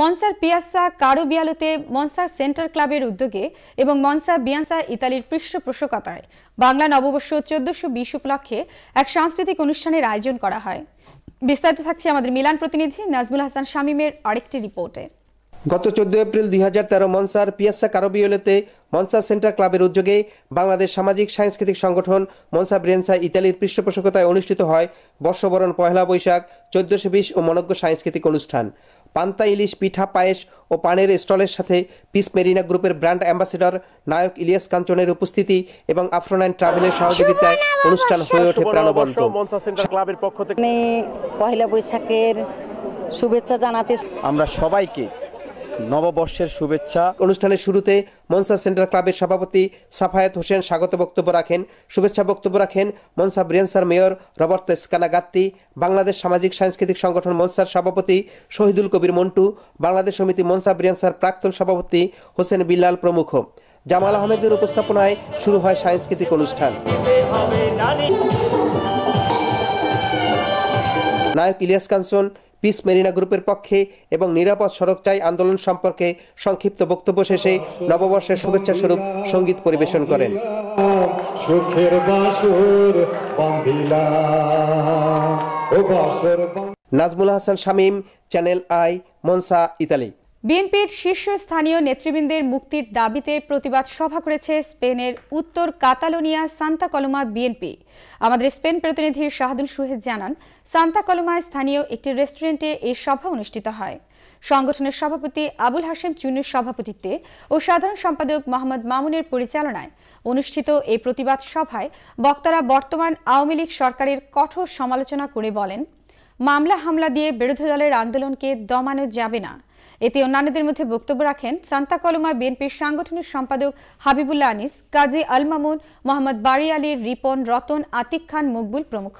মনসার পিয়াসা কারো বিয়ালোতে মনসার সেন্টার ক্লাবের উদ্যোগে এবং মনসা বিয়ানসা ইতালির পৃষ্ঠপোষকতায় বাংলা নববর্ষ চোদ্দশো বিশ উপলক্ষে এক সাংস্কৃতিক অনুষ্ঠানের আয়োজন করা হয় বিস্তারিত থাকছে আমাদের মিলান প্রতিনিধি নাজমুল হাসান শামীমের আরেকটি রিপোর্টে গত চোদ্দ এপ্রিল দুই হাজার তেরো মনসার পিয়াসা কারবিওলেতে মনসা সেন্টার ক্লাবের উদ্যোগে বাংলাদেশ সামাজিক সাংস্কৃতিক সংগঠন মনসা ব্রেনসা ইতালির পৃষ্ঠপোষকতায় অনুষ্ঠিত হয় বর্ষবরণ পয়লা বৈশাখ চোদ্দশো বিশ ও মনজ্ঞ সাংস্কৃতিক অনুষ্ঠান পান্তা ইলিশ পিঠা পায়েস ও পানের স্টলের সাথে পিস মেরিনা গ্রুপের ব্র্যান্ড অ্যাম্বাসেডর নায়ক ইলিয়াস কাঞ্চনের উপস্থিতি এবং আফ্রোনাইন ট্রাভেলের সহযোগিতায় অনুষ্ঠান হয়ে ওঠে প্রাণবন্ত ক্লাবের পক্ষ থেকে পহেলা বৈশাখের শুভেচ্ছা জানাতে আমরা সবাইকে নববর্ষের শুভেচ্ছা অনুষ্ঠানের শুরুতে মনসা সেন্ট্রাল ক্লাবের সভাপতি সাফায়েত হোসেন স্বাগত বক্তব্য রাখেন শুভেচ্ছা বক্তব্য রাখেন মনসা ব্রিয়ানসার মেয়র রবার্ত ইস্কানা গাত্তি বাংলাদেশ সামাজিক সাংস্কৃতিক সংগঠন মনসার সভাপতি শহীদুল কবির মন্টু বাংলাদেশ সমিতি মনসা ব্রিয়ানসার প্রাক্তন সভাপতি হোসেন বিল্লাল প্রমুখ জামাল আহমেদের উপস্থাপনায় শুরু হয় সাংস্কৃতিক অনুষ্ঠান নায়ক ইলিয়াস কাঞ্চন পিস মেরিনা গ্রুপের পক্ষে এবং নিরাপদ সড়ক চাই আন্দোলন সম্পর্কে সংক্ষিপ্ত বক্তব্য শেষে নববর্ষের শুভেচ্ছা স্বরূপ সঙ্গীত পরিবেশন করেন নাজমুল হাসান শামীম চ্যানেল আই মনসা ইতালি বিএনপির শীর্ষস্থানীয় নেতৃবৃন্দের মুক্তির দাবিতে প্রতিবাদ সভা করেছে স্পেনের উত্তর কাতালোনিয়া সান্তা কলমা বিএনপি আমাদের স্পেন প্রতিনিধি শাহাদুল সুহেদ জানান সান্তা কলমায় স্থানীয় একটি রেস্টুরেন্টে এই সভা অনুষ্ঠিত হয় সংগঠনের সভাপতি আবুল হাসেম চুনির সভাপতিত্বে ও সাধারণ সম্পাদক মোহাম্মদ মামুনের পরিচালনায় অনুষ্ঠিত এই প্রতিবাদ সভায় বক্তারা বর্তমান আওয়ামী লীগ সরকারের কঠোর সমালোচনা করে বলেন মামলা হামলা দিয়ে বিরোধী দলের আন্দোলনকে দমানো যাবে না এতে অন্যান্যদের মধ্যে বক্তব্য রাখেন সান্তা কলমা বিএনপির সাংগঠনিক সম্পাদক হাবিবুল্লাহ আনিস কাজী আল মামুন মোহাম্মদ বাড়ি আলী রিপন রতন আতিক খান মকবুল প্রমুখ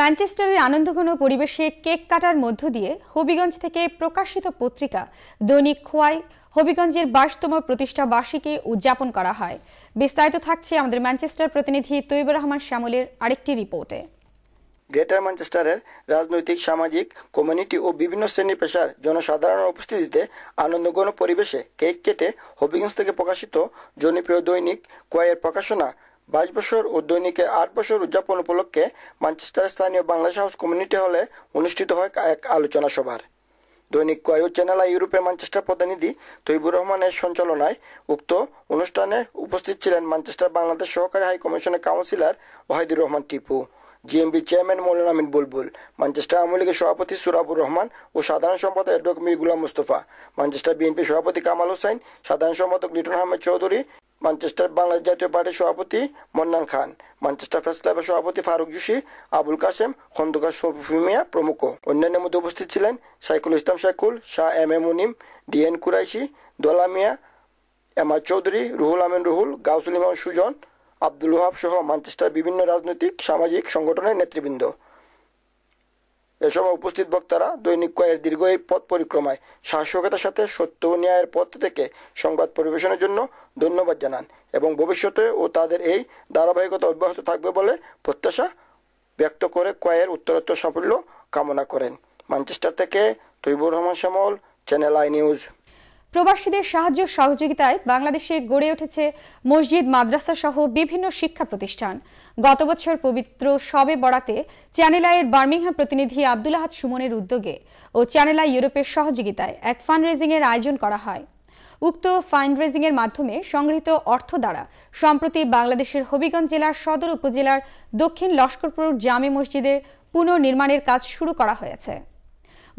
ম্যানচেস্টারের আনন্দঘন পরিবেশে কেক কাটার মধ্য দিয়ে হবিগঞ্জ থেকে প্রকাশিত পত্রিকা দৈনিক খোয়াই হবিগঞ্জের বাইশতম প্রতিষ্ঠা বার্ষিকী উদযাপন করা হয় বিস্তারিত থাকছে আমাদের ম্যানচেস্টার প্রতিনিধি তৈবুর রহমান শ্যামলের আরেকটি রিপোর্টে গ্রেটার ম্যানচেস্টারের রাজনৈতিক সামাজিক কমিউনিটি ও বিভিন্ন শ্রেণী পেশার জনসাধারণের উপস্থিতিতে আনন্দঘন পরিবেশে কেক কেটে হবিগঞ্জ থেকে প্রকাশিত জনপ্রিয় দৈনিক কয়ের প্রকাশনা বাইশ বছর ও দৈনিকের আট বছর উদযাপন উপলক্ষে ম্যানচেস্টারের স্থানীয় বাংলাদেশ হাউস কমিউনিটি হলে অনুষ্ঠিত হয় এক আলোচনা সভার দৈনিক কয়ো চ্যানেল আই ইউরোপের ম্যানচেস্টার প্রতিনিধি তৈবুর রহমানের সঞ্চালনায় উক্ত অনুষ্ঠানে উপস্থিত ছিলেন ম্যানচেস্টার বাংলাদেশ সহকারী হাই কমিশনের councillor Wahidur Rahman Tipu GMB chairman Maulana Amin Bulbul Manchester Awami লীগের সভাপতি সুরাবুর রহমান ও সাধারণ সম্পাদক অ্যাডভোকেট মীর গুলাম মুস্তফা মানচেস্টার বিএনপি সভাপতি কামাল হোসেন সাধারণ সম্পাদক লিটন আহমেদ চৌধুরী মানচেস্টার বাংলাদেশ জাতীয় পার্টির সভাপতি মন্নান খান মানচেস্টার ফেস ক্লাবের সভাপতি ফারুক জুশি আবুল কাসেম খন্দকার সফিমিয়া প্রমুখ অন্যান্যের মধ্যে উপস্থিত ছিলেন Saikul Islam Saikul Shah M A Munim DN Qureshi Dola Mia R Chowdhury Ruhul Amin Ruhul Gausul Imam Sujan Abdul Wahab সহ ম্যানচেস্টার বিভিন্ন রাজনৈতিক সামাজিক সংগঠনের নেতৃবৃন্দ এসময় উপস্থিত বক্তারা দৈনিক কয়ের দীর্ঘ এই পথ পরিক্রমায় সাহসিকতার সাথে সত্য ও ন্যায়ের পথ থেকে সংবাদ পরিবেশনের জন্য ধন্যবাদ জানান এবং ভবিষ্যতে ও তাদের এই ধারাবাহিকতা অব্যাহত থাকবে বলে প্রত্যাশা ব্যক্ত করে কয়ের উত্তরোত্তর সাফল্য কামনা করেন ম্যানচেস্টার থেকে তৈবুর রহমান শ্যামল চ্যানেল আই নিউজ প্রবাসীদের সাহায্য সহযোগিতায় বাংলাদেশে গড়ে উঠেছে মসজিদ মাদ্রাসা সহ বিভিন্ন শিক্ষা প্রতিষ্ঠান গত বছর পবিত্র সবে বরাতে চ্যানেলায়ের বার্মিংহাম প্রতিনিধি আহাদ সুমনের উদ্যোগে ও চ্যানেল ইউরোপের সহযোগিতায় এক ফান্ডরেজিংয়ের আয়োজন করা হয় উক্ত ফান্ডরেজিংয়ের মাধ্যমে সংগৃহীত অর্থ দ্বারা সম্প্রতি বাংলাদেশের হবিগঞ্জ জেলার সদর উপজেলার দক্ষিণ লস্করপুর জামে মসজিদের পুনর্নির্মাণের কাজ শুরু করা হয়েছে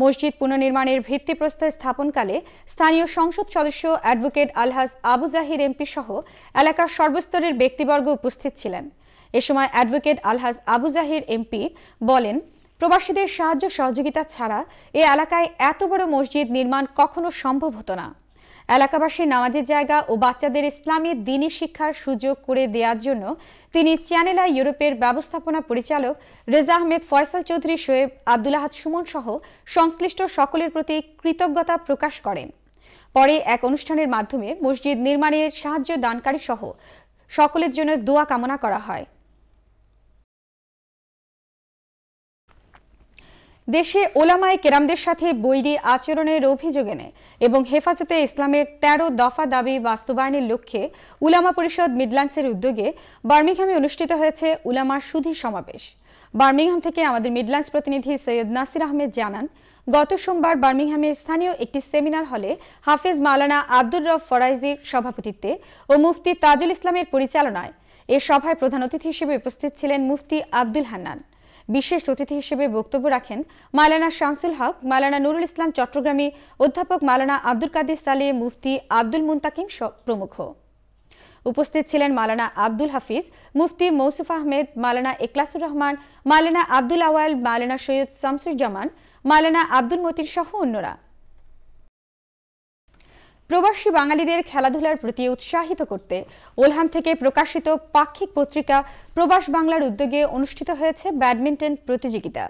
মসজিদ পুনর্নির্মাণের ভিত্তিপ্রস্তর স্থাপনকালে স্থানীয় সংসদ সদস্য অ্যাডভোকেট আলহাজ আবু জাহির এমপি সহ এলাকার সর্বস্তরের ব্যক্তিবর্গ উপস্থিত ছিলেন এ সময় অ্যাডভোকেট আলহাজ আবু জাহির এমপি বলেন প্রবাসীদের সাহায্য সহযোগিতা ছাড়া এ এলাকায় এত বড় মসজিদ নির্মাণ কখনো সম্ভব হতো না এলাকাবাসী নামাজের জায়গা ও বাচ্চাদের ইসলামী দিনী শিক্ষার সুযোগ করে দেওয়ার জন্য তিনি চ্যানেলা ইউরোপের ব্যবস্থাপনা পরিচালক রেজা আহমেদ ফয়সাল চৌধুরী শোয়েব আবদুল্লাহাদ সুমন সহ সংশ্লিষ্ট সকলের প্রতি কৃতজ্ঞতা প্রকাশ করেন পরে এক অনুষ্ঠানের মাধ্যমে মসজিদ নির্মাণের সাহায্য দানকারী সহ সকলের জন্য দোয়া কামনা করা হয় দেশে ওলামায় কেরামদের সাথে বৈরী আচরণের অভিযোগ এনে এবং হেফাজতে ইসলামের ১৩ দফা দাবি বাস্তবায়নের লক্ষ্যে উলামা পরিষদ মিডল্যান্ডসের উদ্যোগে বার্মিংহামে অনুষ্ঠিত হয়েছে উলামার সুধী সমাবেশ বার্মিংহাম থেকে আমাদের মিডল্যান্ডস প্রতিনিধি সৈয়দ নাসির আহমেদ জানান গত সোমবার বার্মিংহামের স্থানীয় একটি সেমিনার হলে হাফেজ মাওলানা আব্দুর রফ ফরাইজির সভাপতিত্বে ও মুফতি তাজুল ইসলামের পরিচালনায় এ সভায় প্রধান অতিথি হিসেবে উপস্থিত ছিলেন মুফতি আব্দুল হান্নান বিশেষ অতিথি হিসেবে বক্তব্য রাখেন মালানা শামসুল হক মালানা নুরুল ইসলাম চট্টগ্রামী অধ্যাপক মালানা আব্দুল কাদের সালে মুফতি আব্দুল মুন্তাকিম প্রমুখ উপস্থিত ছিলেন মালানা আব্দুল হাফিজ মুফতি মৌসুফ আহমেদ মালানা একলাসুর রহমান মালানা আব্দুল আওয়াল মালানা সৈয়দ শামসুর জামান মালানা আব্দুল মতিন সহ অন্যরা প্রবাসী বাঙালিদের খেলাধুলার প্রতি উৎসাহিত করতে ওলহাম থেকে প্রকাশিত পাক্ষিক পত্রিকা প্রবাস বাংলার উদ্যোগে অনুষ্ঠিত হয়েছে ব্যাডমিন্টন প্রতিযোগিতা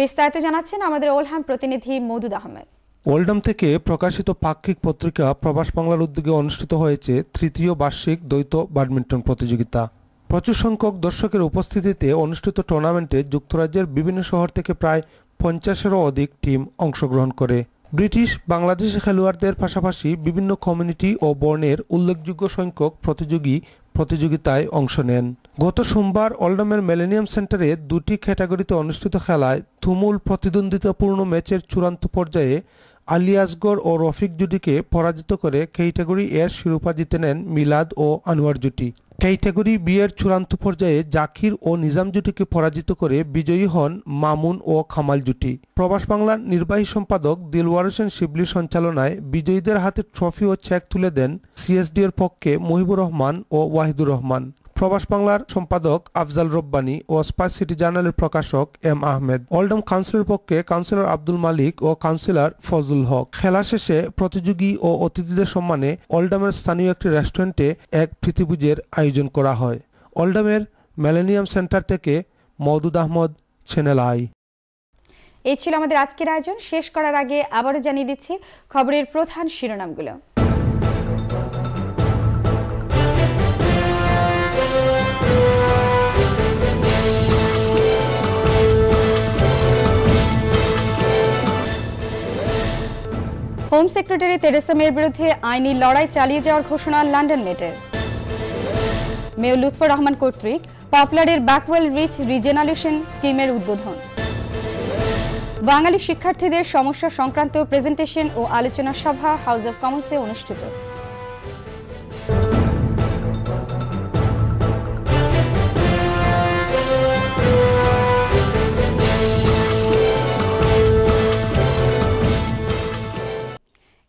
বিস্তারিত জানাচ্ছেন আমাদের ওলহাম প্রতিনিধি মদুদ আহমেদ ওল্ডাম থেকে প্রকাশিত পাক্ষিক পত্রিকা প্রবাস বাংলার উদ্যোগে অনুষ্ঠিত হয়েছে তৃতীয় বার্ষিক দ্বৈত ব্যাডমিন্টন প্রতিযোগিতা প্রচুর সংখ্যক দর্শকের উপস্থিতিতে অনুষ্ঠিত টুর্নামেন্টে যুক্তরাজ্যের বিভিন্ন শহর থেকে প্রায় পঞ্চাশেরও অধিক টিম অংশগ্রহণ করে ব্রিটিশ বাংলাদেশি খেলোয়াড়দের পাশাপাশি বিভিন্ন কমিউনিটি ও বর্ণের উল্লেখযোগ্য সংখ্যক প্রতিযোগী প্রতিযোগিতায় অংশ নেন গত সোমবার অল্ডামের মেলেনিয়াম সেন্টারে দুটি ক্যাটাগরিতে অনুষ্ঠিত খেলায় তুমুল প্রতিদ্বন্দ্বিতাপূর্ণ ম্যাচের চূড়ান্ত পর্যায়ে আলিয়াসগর ও রফিক জুটিকে পরাজিত করে ক্যাটাগরি এর শিরোপা জিতে নেন মিলাদ ও আনোয়ার জুটি ক্যাটাগরি বিয়ের চূড়ান্ত পর্যায়ে জাকির ও নিজাম জুটিকে পরাজিত করে বিজয়ী হন মামুন ও খামাল জুটি প্রবাস বাংলার নির্বাহী সম্পাদক দিলওয়ার হোসেন শিবলির সঞ্চালনায় বিজয়ীদের হাতে ট্রফি ও চেক তুলে দেন সিএসডি এর পক্ষে মহিবুর রহমান ও ওয়াহিদুর রহমান প্রবাস বাংলার সম্পাদক আফজাল রব্বানি ও স্পাইস সিটি জার্নালের প্রকাশক এম আহমেদ অল্ডম কাউন্সিলের পক্ষে কাউন্সিলর আব্দুল মালিক ও কাউন্সিলর ফজল হক খেলা শেষে প্রতিযোগী ও অতিথিদের সম্মানে অল্ডামের স্থানীয় একটি রেস্টুরেন্টে এক প্রীতিভোজের আয়োজন করা হয় অল্ডামের মেলেনিয়াম সেন্টার থেকে মওদুদ আহমদ চ্যানেল আই এই ছিল আমাদের আজকের আয়োজন শেষ করার আগে আবারও জানিয়ে দিচ্ছি খবরের প্রধান শিরোনামগুলো হোম সেক্রেটারি তেরেসা মেয়ের বিরুদ্ধে আইনি লড়াই চালিয়ে যাওয়ার ঘোষণা লন্ডন মেটের মেয়র লুৎফর রহমান কর্তৃক পপুলারের ব্যাকওয়েল রিচ রিজেনালেশন স্কিমের উদ্বোধন বাঙালি শিক্ষার্থীদের সমস্যা সংক্রান্ত প্রেজেন্টেশন ও আলোচনা সভা হাউস অব কমন্সে অনুষ্ঠিত